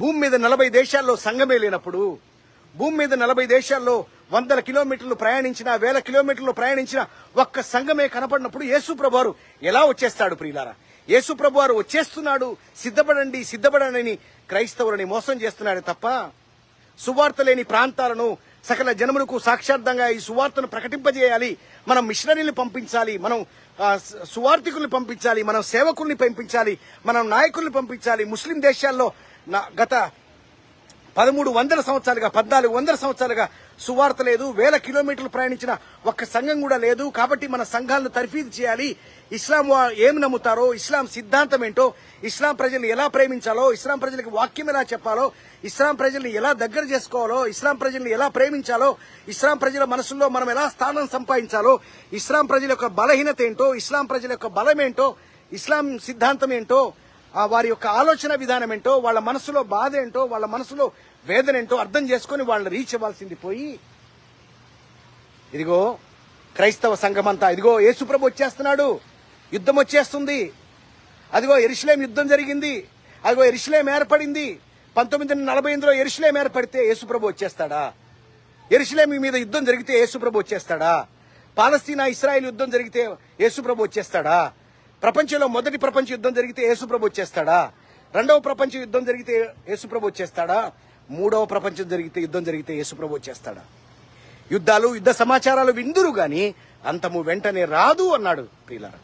భూమి మీద నలభై దేశాల్లో సంఘమే లేనప్పుడు భూమి మీద నలభై దేశాల్లో వందల కిలోమీటర్లు ప్రయాణించిన వేల కిలోమీటర్లు ప్రయాణించిన ఒక్క సంఘమే కనపడినప్పుడు యేసు ప్రభువారు ఎలా వచ్చేస్తాడు ప్రియులారా ప్రభువారు వచ్చేస్తున్నాడు సిద్ధపడండి సిద్ధపడనని క్రైస్తవులని మోసం చేస్తున్నాడు తప్ప సువార్త లేని ప్రాంతాలను సకల జనములకు సాక్షార్థంగా ఈ సువార్తను ప్రకటింపజేయాలి మనం మిషనరీని పంపించాలి మనం సువార్థికుల్ని పంపించాలి మనం సేవకుల్ని పంపించాలి మనం నాయకుల్ని పంపించాలి ముస్లిం దేశాల్లో గత పదమూడు వందల సంవత్సరాలుగా పద్నాలుగు వందల సంవత్సరాలుగా సువార్త లేదు వేల కిలోమీటర్లు ప్రయాణించిన ఒక్క సంఘం కూడా లేదు కాబట్టి మన సంఘాలను తర్ఫీదు చేయాలి ఇస్లాం ఏం నమ్ముతారో ఇస్లాం సిద్ధాంతం ఏంటో ఇస్లాం ప్రజల్ని ఎలా ప్రేమించాలో ఇస్లాం ప్రజలకు వాక్యం ఎలా చెప్పాలో ఇస్లాం ప్రజల్ని ఎలా దగ్గర చేసుకోవాలో ఇస్లాం ప్రజల్ని ఎలా ప్రేమించాలో ఇస్లాం ప్రజల మనసుల్లో మనం ఎలా స్థానం సంపాదించాలో ఇస్లాం ప్రజల యొక్క బలహీనత ఏంటో ఇస్లాం ప్రజల యొక్క బలం ఏంటో ఇస్లాం సిద్ధాంతం ఏంటో వారి యొక్క ఆలోచన విధానం ఏంటో వాళ్ళ మనసులో బాధ ఏంటో వాళ్ళ మనసులో వేదన ఏంటో అర్థం చేసుకుని వాళ్ళని రీచ్ అవ్వాల్సింది పోయి ఇదిగో క్రైస్తవ సంఘం అంతా ఇదిగో యేసుప్రభు వచ్చేస్తున్నాడు యుద్ధం వచ్చేస్తుంది అదిగో ఎరిశ్లేం యుద్ధం జరిగింది అదిగో ఎరిశ్లేం ఏర్పడింది పంతొమ్మిది వందల నలభై ఎనిమిదిలో ఎరుసలేం ఏర్పడితే యేసుప్రభు వచ్చేస్తాడా ఎరుసలేం మీద యుద్ధం జరిగితే యేసుప్రభు వచ్చేస్తాడా పాలస్తీనా ఇస్రాయల్ యుద్ధం జరిగితే యేసుప్రభు వచ్చేస్తాడా ప్రపంచంలో మొదటి ప్రపంచ యుద్ధం జరిగితే యేసుప్రభు వచ్చేస్తాడా రెండవ ప్రపంచ యుద్ధం జరిగితే యేసుప్రభు వచ్చేస్తాడా మూడవ ప్రపంచం జరిగితే యుద్ధం జరిగితే యేసుప్రభు వచ్చేస్తాడా యుద్ధాలు యుద్ధ సమాచారాలు విందురు గాని అంతము వెంటనే రాదు అన్నాడు ప్రియులార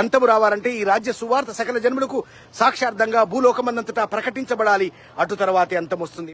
అంతము రావాలంటే ఈ రాజ్య సువార్త సకల జన్ములకు సాక్షార్థంగా భూలోకమందంతటా ప్రకటించబడాలి అటు తర్వాతే అంతం